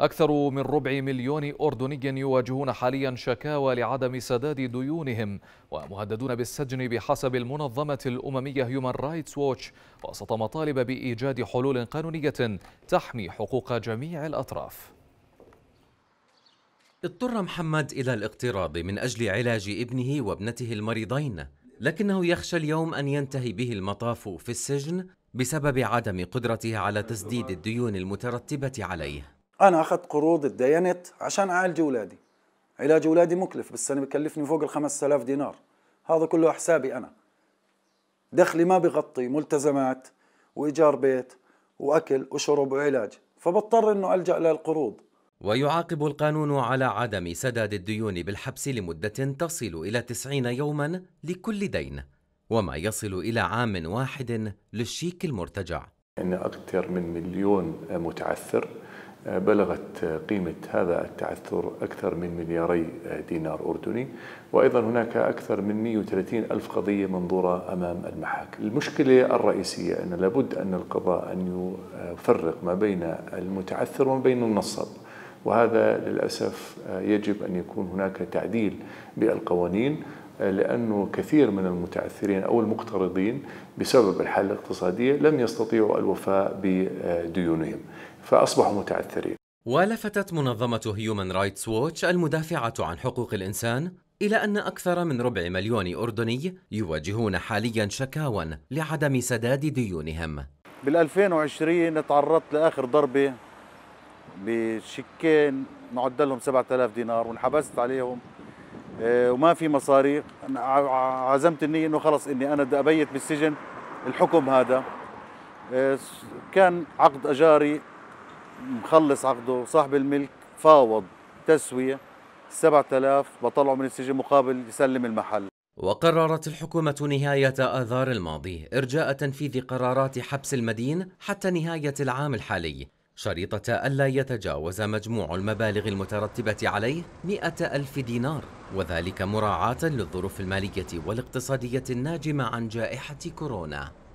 أكثر من ربع مليون أردني يواجهون حاليا شكاوى لعدم سداد ديونهم ومهددون بالسجن بحسب المنظمة الأممية هيومان رايتس ووتش وسط مطالب بإيجاد حلول قانونية تحمي حقوق جميع الأطراف اضطر محمد إلى الاقتراض من أجل علاج ابنه وابنته المريضين لكنه يخشى اليوم أن ينتهي به المطاف في السجن بسبب عدم قدرته على تسديد الديون المترتبة عليه انا اخذت قروض اتدينت عشان اعالج اولادي علاج اولادي مكلف بالسنه بكلفني فوق ال 5000 دينار هذا كله حسابي انا دخلي ما بغطي ملتزمات وايجار بيت واكل وشرب وعلاج فبضطر انه الجا للقروض ويعاقب القانون على عدم سداد الديون بالحبس لمدة تصل إلى 90 يوما لكل دين وما يصل إلى عام واحد للشيك المرتجع أن أكثر من مليون متعثر بلغت قيمة هذا التعثر أكثر من ملياري دينار أردني وأيضا هناك أكثر من 130 ألف قضية منظورة أمام المحاكم المشكلة الرئيسية أن لابد أن القضاء أن يفرق ما بين المتعثر وما بين النصب وهذا للأسف يجب أن يكون هناك تعديل بالقوانين لأنه كثير من المتعثرين أو المقترضين بسبب الحالة الاقتصادية لم يستطيعوا الوفاء بديونهم فأصبحوا متعثرين ولفتت منظمة هيومن رايتس ووتش المدافعة عن حقوق الإنسان إلى أن أكثر من ربع مليون أردني يواجهون حاليا شكاوى لعدم سداد ديونهم بال 2020 تعرضت لآخر ضربة بشكين معدلهم 7000 دينار وانحبست عليهم إيه، وما في مصاري عزمت النية انه خلص اني انا بدي ابيت بالسجن الحكم هذا إيه، كان عقد اجاري مخلص عقده صاحب الملك فاوض تسويه 7000 بطلعه من السجن مقابل يسلم المحل وقررت الحكومة نهاية آذار الماضي إرجاء تنفيذ قرارات حبس المدين حتى نهاية العام الحالي شريطة ألا يتجاوز مجموع المبالغ المترتبة عليه مئة ألف دينار وذلك مراعاة للظروف المالية والاقتصادية الناجمة عن جائحة كورونا